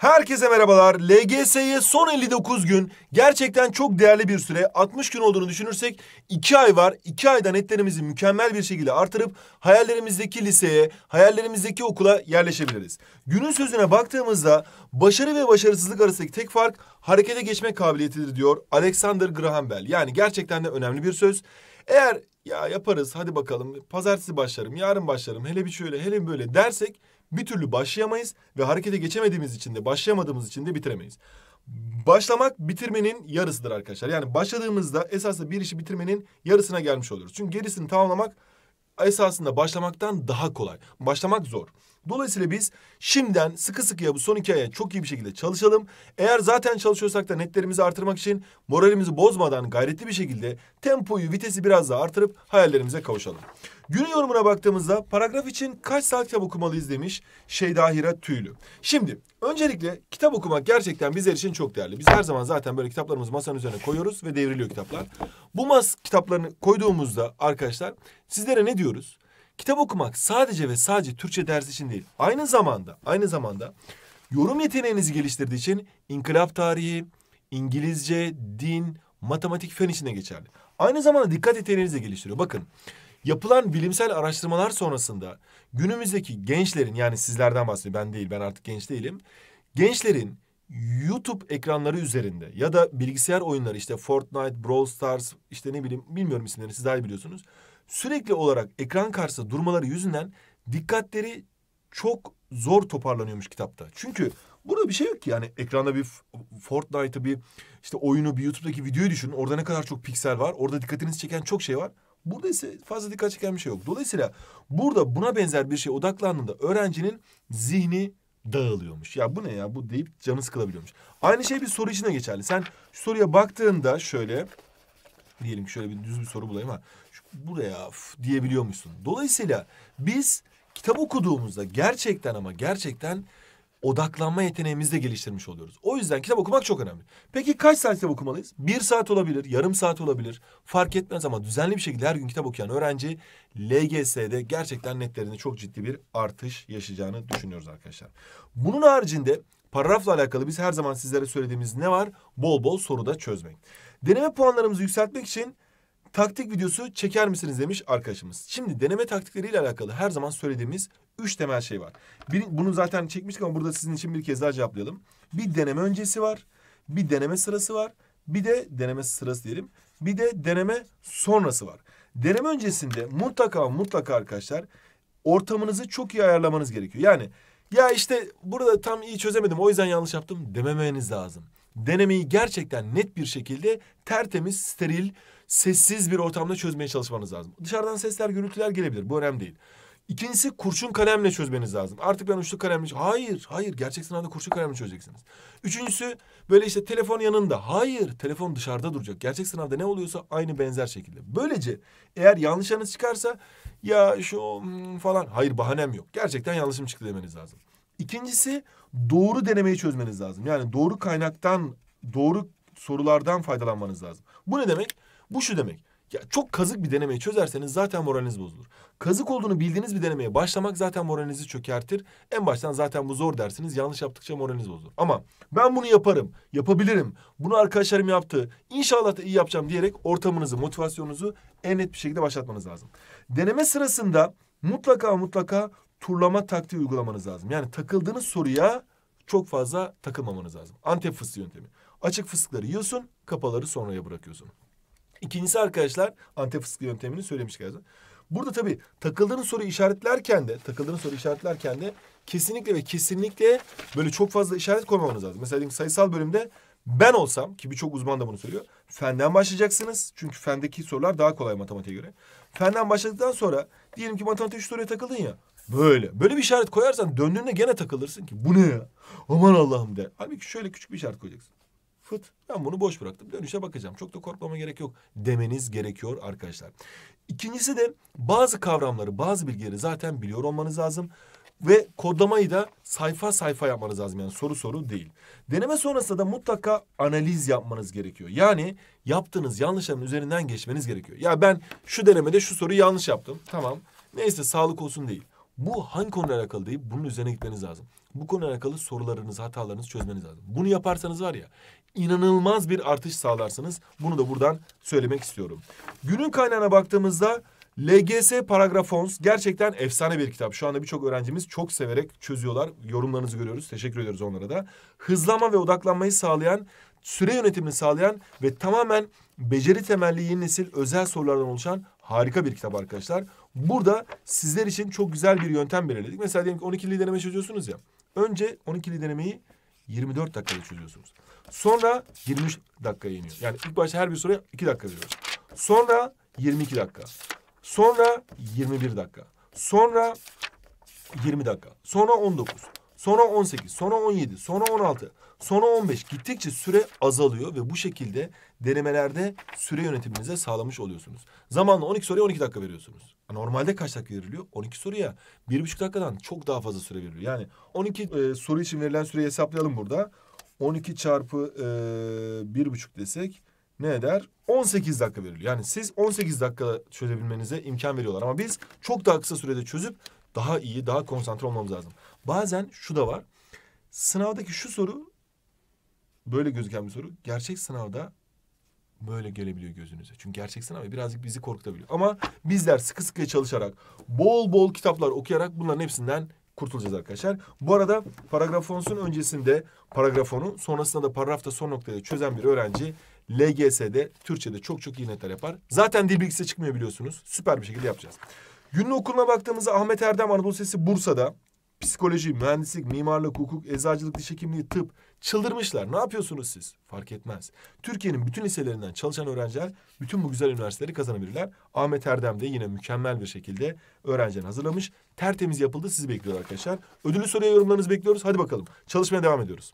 Herkese merhabalar. LGS'ye son 59 gün gerçekten çok değerli bir süre. 60 gün olduğunu düşünürsek 2 ay var. 2 ayda netlerimizi mükemmel bir şekilde artırıp hayallerimizdeki liseye, hayallerimizdeki okula yerleşebiliriz. Günün sözüne baktığımızda başarı ve başarısızlık arasındaki tek fark harekete geçme kabiliyetidir diyor Alexander Graham Bell. Yani gerçekten de önemli bir söz. Eğer ya yaparız hadi bakalım pazartesi başlarım, yarın başlarım, hele bir şöyle hele bir böyle dersek bir türlü başlayamayız ve harekete geçemediğimiz için de başlayamadığımız için de bitiremeyiz. Başlamak bitirmenin yarısıdır arkadaşlar. Yani başladığımızda esasında bir işi bitirmenin yarısına gelmiş oluyoruz. Çünkü gerisini tamamlamak esasında başlamaktan daha kolay. Başlamak zor. Dolayısıyla biz şimdiden sıkı sıkıya bu son iki aya çok iyi bir şekilde çalışalım. Eğer zaten çalışıyorsak da netlerimizi artırmak için moralimizi bozmadan gayretli bir şekilde tempoyu, vitesi biraz daha artırıp hayallerimize kavuşalım. Günün yorumuna baktığımızda paragraf için kaç saat kitap okumalıyız demiş Şeyda Hira Tüylü. Şimdi öncelikle kitap okumak gerçekten bizler için çok değerli. Biz her zaman zaten böyle kitaplarımızı masanın üzerine koyuyoruz ve devriliyor kitaplar. Bu mas kitaplarını koyduğumuzda arkadaşlar sizlere ne diyoruz? Kitap okumak sadece ve sadece Türkçe dersi için değil. Aynı zamanda, aynı zamanda yorum yeteneğinizi geliştirdiği için inkılap tarihi, İngilizce, din, matematik fen içine geçerli. Aynı zamanda dikkat yeteneğinizi de geliştiriyor. Bakın yapılan bilimsel araştırmalar sonrasında günümüzdeki gençlerin yani sizlerden bahsediyorum ben değil ben artık genç değilim. Gençlerin YouTube ekranları üzerinde ya da bilgisayar oyunları işte Fortnite, Brawl Stars işte ne bileyim bilmiyorum isimlerini siz daha iyi biliyorsunuz sürekli olarak ekran karşısında durmaları yüzünden dikkatleri çok zor toparlanıyormuş kitapta. Çünkü burada bir şey yok ki yani ekranda bir Fortnite'ı bir işte oyunu bir YouTube'daki videoyu düşünün. Orada ne kadar çok piksel var. Orada dikkatinizi çeken çok şey var. Burada ise fazla dikkat çeken bir şey yok. Dolayısıyla burada buna benzer bir şey odaklandığında öğrencinin zihni dağılıyormuş. Ya bu ne ya bu deyip canı sıkılabiliyormuş. Aynı şey bir soru için de geçerli. Sen soruya baktığında şöyle diyelim ki şöyle bir düz bir soru bulayım ha buraya of, diyebiliyormuşsun. Dolayısıyla biz kitap okuduğumuzda gerçekten ama gerçekten odaklanma yeteneğimizi de geliştirmiş oluyoruz. O yüzden kitap okumak çok önemli. Peki kaç saat kitap okumalıyız? Bir saat olabilir, yarım saat olabilir. Fark etmez ama düzenli bir şekilde her gün kitap okuyan öğrenci LGS'de gerçekten netlerinde çok ciddi bir artış yaşayacağını düşünüyoruz arkadaşlar. Bunun haricinde paragrafla alakalı biz her zaman sizlere söylediğimiz ne var? Bol bol soruda çözmek. Deneme puanlarımızı yükseltmek için taktik videosu çeker misiniz demiş arkadaşımız. Şimdi deneme taktikleriyle alakalı her zaman söylediğimiz üç temel şey var. Bir, bunu zaten çekmiştik ama burada sizin için bir kez daha cevaplayalım. Bir deneme öncesi var, bir deneme sırası var, bir de deneme sırası diyelim, bir de deneme sonrası var. Deneme öncesinde mutlaka mutlaka arkadaşlar ortamınızı çok iyi ayarlamanız gerekiyor. Yani ya işte burada tam iyi çözemedim o yüzden yanlış yaptım dememeniz lazım denemeyi gerçekten net bir şekilde tertemiz, steril, sessiz bir ortamda çözmeye çalışmanız lazım. Dışarıdan sesler, gürültüler gelebilir. Bu önemli değil. İkincisi kurşun kalemle çözmeniz lazım. Artık ben uçlu kalemle... Hayır, hayır. Gerçek sınavda kurşun kalemle çözeceksiniz. Üçüncüsü böyle işte telefon yanında. Hayır, telefon dışarıda duracak. Gerçek sınavda ne oluyorsa aynı benzer şekilde. Böylece eğer yanlışlarınız çıkarsa ya şu hmm, falan... Hayır, bahanem yok. Gerçekten yanlışım çıktı demeniz lazım. İkincisi doğru denemeyi çözmeniz lazım. Yani doğru kaynaktan, doğru sorulardan faydalanmanız lazım. Bu ne demek? Bu şu demek. Ya çok kazık bir denemeyi çözerseniz zaten moraliniz bozulur. Kazık olduğunu bildiğiniz bir denemeye başlamak zaten moralinizi çökertir. En baştan zaten bu zor dersiniz. Yanlış yaptıkça moraliniz bozulur. Ama ben bunu yaparım, yapabilirim. Bunu arkadaşlarım yaptı. İnşallah da iyi yapacağım diyerek ortamınızı, motivasyonunuzu en net bir şekilde başlatmanız lazım. Deneme sırasında mutlaka mutlaka turlama taktiği uygulamanız lazım. Yani takıldığınız soruya çok fazla takılmamanız lazım. Antep fıstığı yöntemi. Açık fıstıkları yiyorsun, kapaları sonraya bırakıyorsun. İkincisi arkadaşlar Antep fıstığı yöntemini söylemiştik zaten. Burada tabii takıldığınız soru işaretlerken de takıldığınız soru işaretlerken de kesinlikle ve kesinlikle böyle çok fazla işaret koymamanız lazım. Mesela sayısal bölümde ben olsam ki birçok uzman da bunu söylüyor. Fenden başlayacaksınız. Çünkü fendeki sorular daha kolay matematiğe göre. Fenden başladıktan sonra diyelim ki matematik soruya takıldın ya. Böyle. Böyle bir işaret koyarsan döndüğünde gene takılırsın ki bu ne ya? Aman Allah'ım de. Halbuki şöyle küçük bir işaret koyacaksın. Fıt ben bunu boş bıraktım dönüşe bakacağım. Çok da korkmama gerek yok demeniz gerekiyor arkadaşlar. İkincisi de bazı kavramları bazı bilgileri zaten biliyor olmanız lazım. Ve kodlamayı da sayfa sayfa yapmanız lazım yani soru soru değil. Deneme sonrasında da mutlaka analiz yapmanız gerekiyor. Yani yaptığınız yanlışların üzerinden geçmeniz gerekiyor. Ya ben şu denemede şu soruyu yanlış yaptım. Tamam neyse sağlık olsun değil. Bu hangi konuyla alakalı değil, bunun üzerine gitmeniz lazım. Bu konuyla alakalı sorularınız, hatalarınızı çözmeniz lazım. Bunu yaparsanız var ya, inanılmaz bir artış sağlarsınız. Bunu da buradan söylemek istiyorum. Günün kaynağına baktığımızda LGS Paragrafons gerçekten efsane bir kitap. Şu anda birçok öğrencimiz çok severek çözüyorlar. Yorumlarınızı görüyoruz. Teşekkür ediyoruz onlara da. Hızlama ve odaklanmayı sağlayan süre yönetimini sağlayan ve tamamen beceri temelli yeni nesil özel sorulardan oluşan harika bir kitap arkadaşlar. Burada sizler için çok güzel bir yöntem belirledik. Mesela diyelim ki 12'li deneme çözüyorsunuz ya. Önce 12'li denemeyi 24 dakikada çözüyorsunuz. Sonra 23 dakikaya iniyor. Yani ilk başta her bir soruya 2 dakika veriyoruz. Sonra 22 dakika. Sonra 21 dakika. Sonra 20 dakika. Sonra 19. Sonra 18, sonra 17, sonra 16, sonra 15 gittikçe süre azalıyor ve bu şekilde denemelerde süre yönetiminize sağlamış oluyorsunuz. Zamanla 12 soruya 12 dakika veriyorsunuz. Normalde kaç dakika veriliyor? 12 soruya 1,5 dakikadan çok daha fazla süre veriliyor. Yani 12 e, soru için verilen süreyi hesaplayalım burada. 12 çarpı e, 1,5 desek ne eder? 18 dakika veriliyor. Yani siz 18 dakika çözebilmenize imkan veriyorlar. Ama biz çok daha kısa sürede çözüp daha iyi, daha konsantre olmamız lazım. Bazen şu da var. Sınavdaki şu soru böyle gözüken bir soru. Gerçek sınavda böyle gelebiliyor gözünüze. Çünkü gerçek sınav birazcık bizi korkutabiliyor. Ama bizler sıkı sıkıya çalışarak, bol bol kitaplar okuyarak bunların hepsinden kurtulacağız arkadaşlar. Bu arada paragrafonsun öncesinde paragrafonu, sonrasında da paragrafta son noktayı çözen bir öğrenci LGS'de Türkçe'de çok çok iyi netler yapar. Zaten dil bilgisi çıkmıyor biliyorsunuz. Süper bir şekilde yapacağız. Günlü okuluna baktığımızda Ahmet Erdem Anadolu Sesi Bursa'da, psikoloji, mühendislik, mimarlık, hukuk, eczacılık, diş hekimliği, tıp çıldırmışlar. Ne yapıyorsunuz siz? Fark etmez. Türkiye'nin bütün liselerinden çalışan öğrenciler bütün bu güzel üniversiteleri kazanabilirler. Ahmet Erdem de yine mükemmel bir şekilde öğrencilerini hazırlamış. Tertemiz yapıldı. Sizi bekliyor arkadaşlar. Ödülü soruya yorumlarınızı bekliyoruz. Hadi bakalım. Çalışmaya devam ediyoruz.